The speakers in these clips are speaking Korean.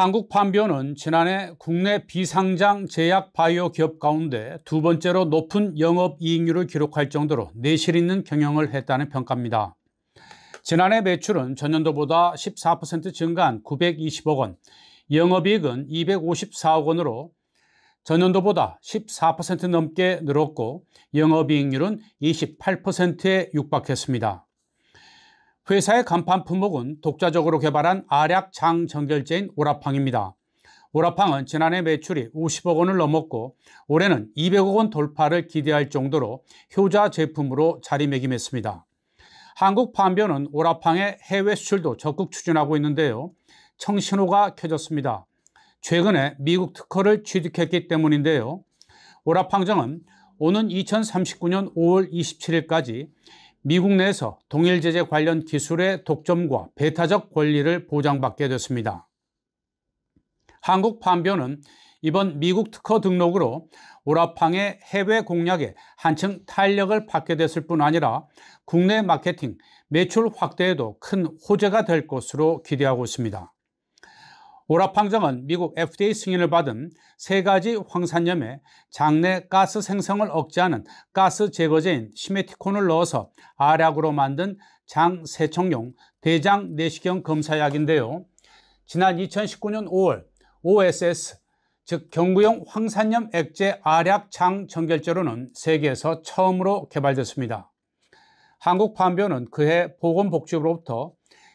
한국판비오는 지난해 국내 비상장 제약 바이오 기업 가운데 두 번째로 높은 영업이익률을 기록할 정도로 내실 있는 경영을 했다는 평가입니다. 지난해 매출은 전년도보다 14% 증가한 920억 원, 영업이익은 254억 원으로 전년도보다 14% 넘게 늘었고 영업이익률은 28%에 육박했습니다. 회사의 간판 품목은 독자적으로 개발한 아략 장전결제인 오라팡입니다. 오라팡은 지난해 매출이 50억 원을 넘었고 올해는 200억 원 돌파를 기대할 정도로 효자 제품으로 자리매김했습니다. 한국 판변은 오라팡의 해외 수출도 적극 추진하고 있는데요. 청신호가 켜졌습니다. 최근에 미국 특허를 취득했기 때문인데요. 오라팡정은 오는 2039년 5월 27일까지 미국 내에서 동일 제재 관련 기술의 독점과 배타적 권리를 보장받게 됐습니다. 한국 판변은 이번 미국 특허 등록으로 오라팡의 해외 공략에 한층 탄력을 받게 됐을 뿐 아니라 국내 마케팅, 매출 확대에도 큰 호재가 될 것으로 기대하고 있습니다. 오라팡정은 미국 FDA 승인을 받은 세 가지 황산염에 장내 가스 생성을 억제하는 가스 제거제인 시메티콘을 넣어서 알약으로 만든 장세척용 대장 내시경 검사약인데요. 지난 2019년 5월 OSS 즉 경구용 황산염 액제 알약 장 정결제로는 세계에서 처음으로 개발됐습니다. 한국 판교는 그해 보건복지부로부터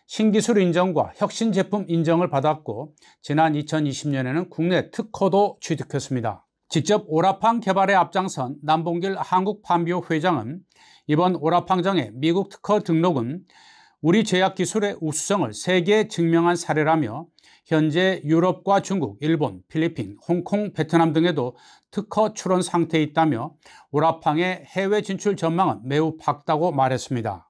신기술 인정과 혁신 제품 인정을 받았고 지난 2020년에는 국내 특허도 취득했습니다. 직접 오라팡 개발에 앞장선 남봉길 한국판비오 회장은 이번 오라팡정의 미국 특허 등록은 우리 제약 기술의 우수성을 세계에 증명한 사례라며 현재 유럽과 중국, 일본, 필리핀, 홍콩, 베트남 등에도 특허 출원 상태에 있다며 오라팡의 해외 진출 전망은 매우 밝다고 말했습니다.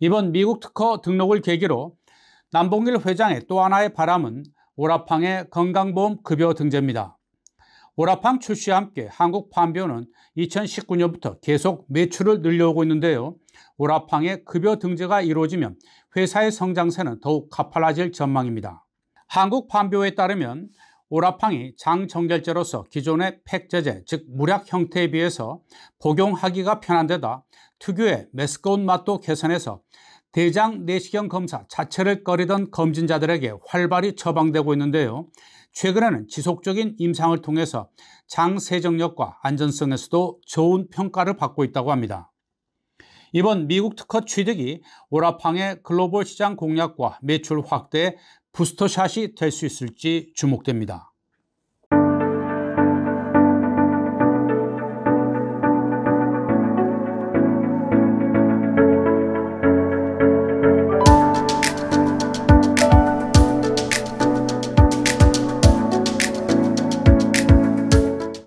이번 미국 특허 등록을 계기로 남봉길 회장의 또 하나의 바람은 오라팡의 건강보험 급여 등재입니다. 오라팡 출시와 함께 한국 판비오는 2019년부터 계속 매출을 늘려오고 있는데요. 오라팡의 급여 등재가 이루어지면 회사의 성장세는 더욱 가팔라질 전망입니다. 한국 판비오에 따르면 오라팡이 장청결제로서 기존의 팩제제 즉 무략 형태에 비해서 복용하기가 편한 데다 특유의 매스꺼운 맛도 개선해서 대장 내시경 검사 자체를 꺼리던 검진자들에게 활발히 처방되고 있는데요. 최근에는 지속적인 임상을 통해서 장 세정력과 안전성에서도 좋은 평가를 받고 있다고 합니다. 이번 미국 특허 취득이 오라팡의 글로벌 시장 공략과 매출 확대에 부스터샷이 될 수 있을지 주목됩니다.